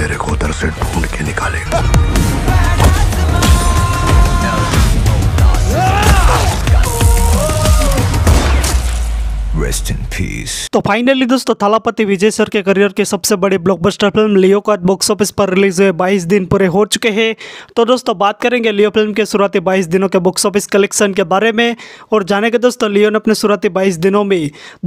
तेरे को उधर से ढूंढ के निकालेगा रेस्ट इन पीस तो फाइनली दोस्तों थालापति विजय सर के करियर के सबसे बड़े ब्लॉकबस्टर फिल्म लियो का बॉक्स ऑफिस पर रिलीज हुए 22 दिन पूरे हो चुके हैं तो दोस्तों बात करेंगे लियो फिल्म के शुरुआती बाईस दिनों के बॉक्स ऑफिस कलेक्शन के बारे में और जानेंगे दोस्तों लियो ने अपने शुरुआती बाईस दिनों में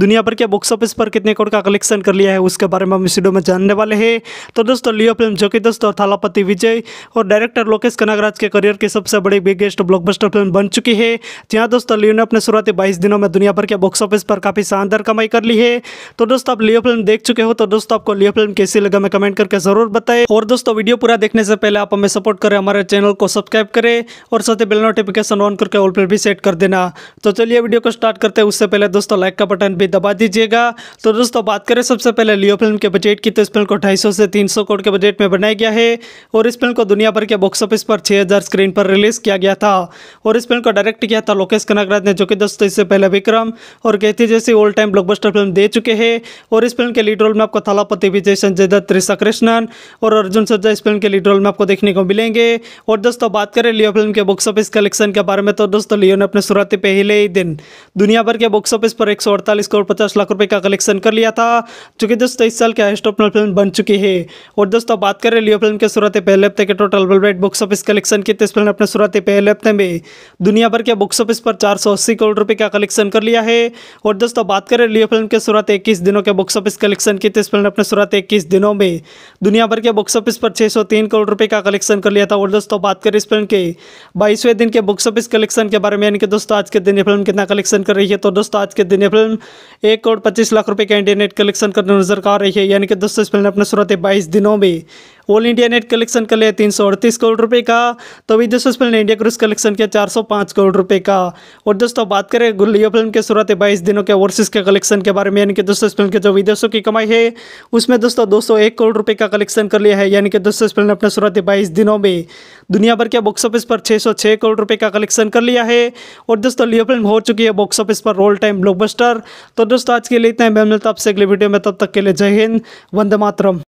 दुनिया भर के बॉक्स ऑफिस पर कितने करोड़ का कलेक्शन कर लिया है उसके बारे में हम इस वीडियो में जानने वाले हैं तो दोस्तों लियो फिल्म जो कि दोस्तों थालापति विजय और डायरेक्टर लोकेश कनागराज के करियर की सबसे बड़ी बिगेस्ट ब्लॉकबस्टर फिल्म बन चुकी है जहाँ दोस्तों लियो ने अपने शुरुआती बाईस दिनों में दुनिया भर के बॉक्स ऑफिस पर काफी शानदार कमाई कर ली है तो दोस्तों आप लियो फिल्म देख चुके हो तो दोस्तों आपको लियो फिल्म कैसी लगा मैं कमेंट करके जरूर बताएं और दोस्तों वीडियो पूरा देखने से पहले आप हमें सपोर्ट करें हमारे चैनल को सब्सक्राइब करें और साथ ही बिल नोटिफिकेशन ऑन करके ऑल पर भी सेट कर देना तो चलिए वीडियो को स्टार्ट करते हैं उससे पहले दोस्तों लाइक का बटन भी दबा दीजिएगा तो दोस्तों बात करें सबसे पहले लियो फिल्म के बजट की तो इस फिल्म को ढाई से तीन करोड़ के बजट में बनाया गया है और इस फिल्म को दुनिया भर के बॉक्स ऑफिस पर 6000 स्क्रीन पर रिलीज किया गया था और इस फिल्म को डायरेक्ट किया था लोकेश कनकराज ने जो कि दोस्तों इससे पहले विक्रम और कहती जैसी ऑल टाइम ब्लॉकबस्टर फिल्म दे चुके हैं और इस फिल्म के लीड रोल में आपको थालापति विजय संजय दत्त ऋषा कृष्णन और अर्जुन सर्जा इस फिल्म के लीड रोल में आपको देखने को मिलेंगे और दोस्तों बात करें लियो फिल्म के बॉक्स ऑफिस कलेक्शन के बारे में तो दोस्तों लियो ने अपने शुरुआती पहले ही दिन दुनिया भर के बॉक्स ऑफिस पर एक करोड़ पचास लाख रुपये का कलेक्शन कर लिया था जो कि दोस्तों इस साल के हाइस्ट ओपनर फिल्म बन चुकी है और दोस्तों बात करें लियो फिल्म के शुरुआती पहले हफ्ते के total world box office collection की तो इस फिल्म ने अपने शुरुआती पहले हफ्ते में दुनिया भर के बॉक्स ऑफिस पर चार करोड़ रुपये का कलेक्शन कर लिया है और दोस्तों बात करें लियो फिल्म के शुरुआत इक्कीस दिनों के बॉक्स ऑफिस कलेक्शन की तो इस फिल्म ने अपने शुरुआत इक्कीस दिनों में दुनिया भर के बॉक्स ऑफिस पर 603 करोड़ रुपए का कलेक्शन कर लिया था और दोस्तों बात करें इस फिल्म के बाईसवें दिन के बॉक्स ऑफिस कलेक्शन के बारे में यानी कि दोस्तों आज के दिन यह फिल्म कितना कलेक्शन कर रही है तो दोस्तों आज के दिन यह फिल्म एक करोड़ पच्चीस लाख रुपये का इंडियन कलेक्शन करने नजर आ रही है यानी कि दोस्तों इस फिल्म ने अपने शुरुआत बाईस दिनों में ऑल इंडिया नेट कलेक्शन कर लिया तीन करोड़ रुपये का तो अभी दोस्तों इस फिल्म ने इंडिया क्रूज कलेक्शन किया चार करोड़ रुपये का और दोस्तों बात करें गुल्लियो फिल्म के शुरुआत बाईस दिनों के ओवरसीज के कलेक्शन के बारे में यानी कि दोस्तों इस फिल्म के जो विदेशों की कमाई है उसमें दोस्तों दो करोड़ रुपये का कलेक्शन कर लिया है यानी कि दोस्तों इस फिल्म ने अपने शुरुआती बाईस दिनों में दुनिया भर के बॉक्स ऑफिस पर छः करोड़ रुपये का कलेक्शन कर लिया है और दोस्तों लियो फिल्म हो चुकी है बॉक्स ऑफिस पर रोल टाइम ब्लॉकबस्टर तो दोस्तों आज के लिए इतना है मैं मिलता आपसे अगले वीडियो में तब तक के लिए जय हिंद वंदे मातरम